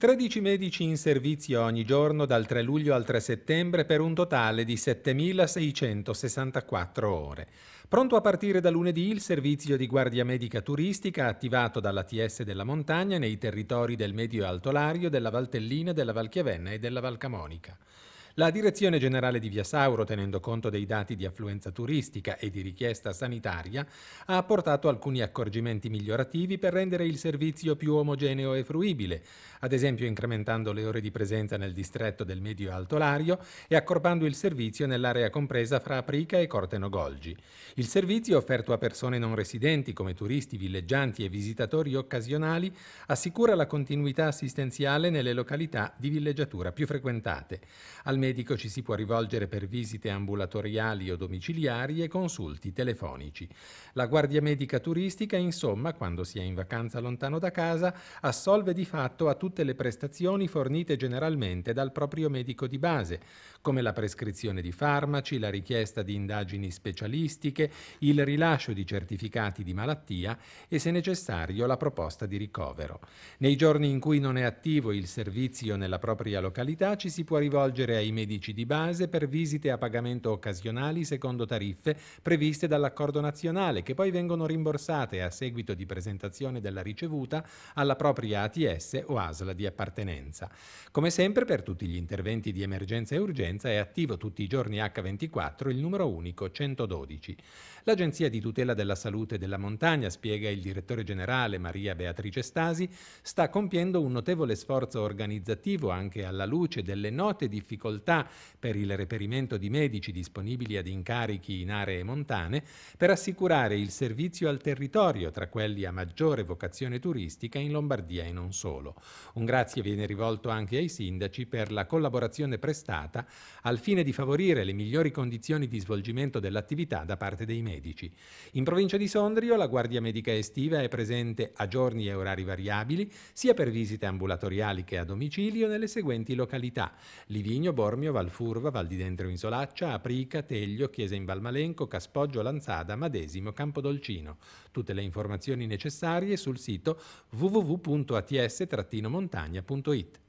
13 medici in servizio ogni giorno dal 3 luglio al 3 settembre per un totale di 7.664 ore. Pronto a partire da lunedì il servizio di guardia medica turistica attivato dalla TS della Montagna nei territori del Medio Altolario, della Valtellina, della Valchiavenna e della Valcamonica. La Direzione Generale di Via Sauro, tenendo conto dei dati di affluenza turistica e di richiesta sanitaria, ha apportato alcuni accorgimenti migliorativi per rendere il servizio più omogeneo e fruibile, ad esempio incrementando le ore di presenza nel distretto del Medio Alto Lario e accorpando il servizio nell'area compresa fra Aprica e Corteno Golgi. Il servizio offerto a persone non residenti come turisti, villeggianti e visitatori occasionali assicura la continuità assistenziale nelle località di villeggiatura più frequentate. Al medico ci si può rivolgere per visite ambulatoriali o domiciliari e consulti telefonici. La guardia medica turistica, insomma, quando si è in vacanza lontano da casa, assolve di fatto a tutte le prestazioni fornite generalmente dal proprio medico di base, come la prescrizione di farmaci, la richiesta di indagini specialistiche, il rilascio di certificati di malattia e, se necessario, la proposta di ricovero. Nei giorni in cui non è attivo il servizio nella propria località ci si può rivolgere ai ai medici di base per visite a pagamento occasionali secondo tariffe previste dall'accordo nazionale che poi vengono rimborsate a seguito di presentazione della ricevuta alla propria ATS o ASLA di appartenenza. Come sempre per tutti gli interventi di emergenza e urgenza è attivo tutti i giorni H24 il numero unico 112. L'Agenzia di tutela della salute della montagna, spiega il direttore generale Maria Beatrice Stasi, sta compiendo un notevole sforzo organizzativo anche alla luce delle note difficoltà difficoltà per il reperimento di medici disponibili ad incarichi in aree montane, per assicurare il servizio al territorio tra quelli a maggiore vocazione turistica in Lombardia e non solo. Un grazie viene rivolto anche ai sindaci per la collaborazione prestata al fine di favorire le migliori condizioni di svolgimento dell'attività da parte dei medici. In provincia di Sondrio la Guardia Medica Estiva è presente a giorni e orari variabili, sia per visite ambulatoriali che a domicilio nelle seguenti località: Livigno, Borgo Bormio, Valfurva, Val di Dentro in Solaccia, Aprica, Teglio, Chiesa in Valmalenco, Caspoggio, Lanzada, Madesimo, Campodolcino. Tutte le informazioni necessarie sul sito www.ats-montagna.it.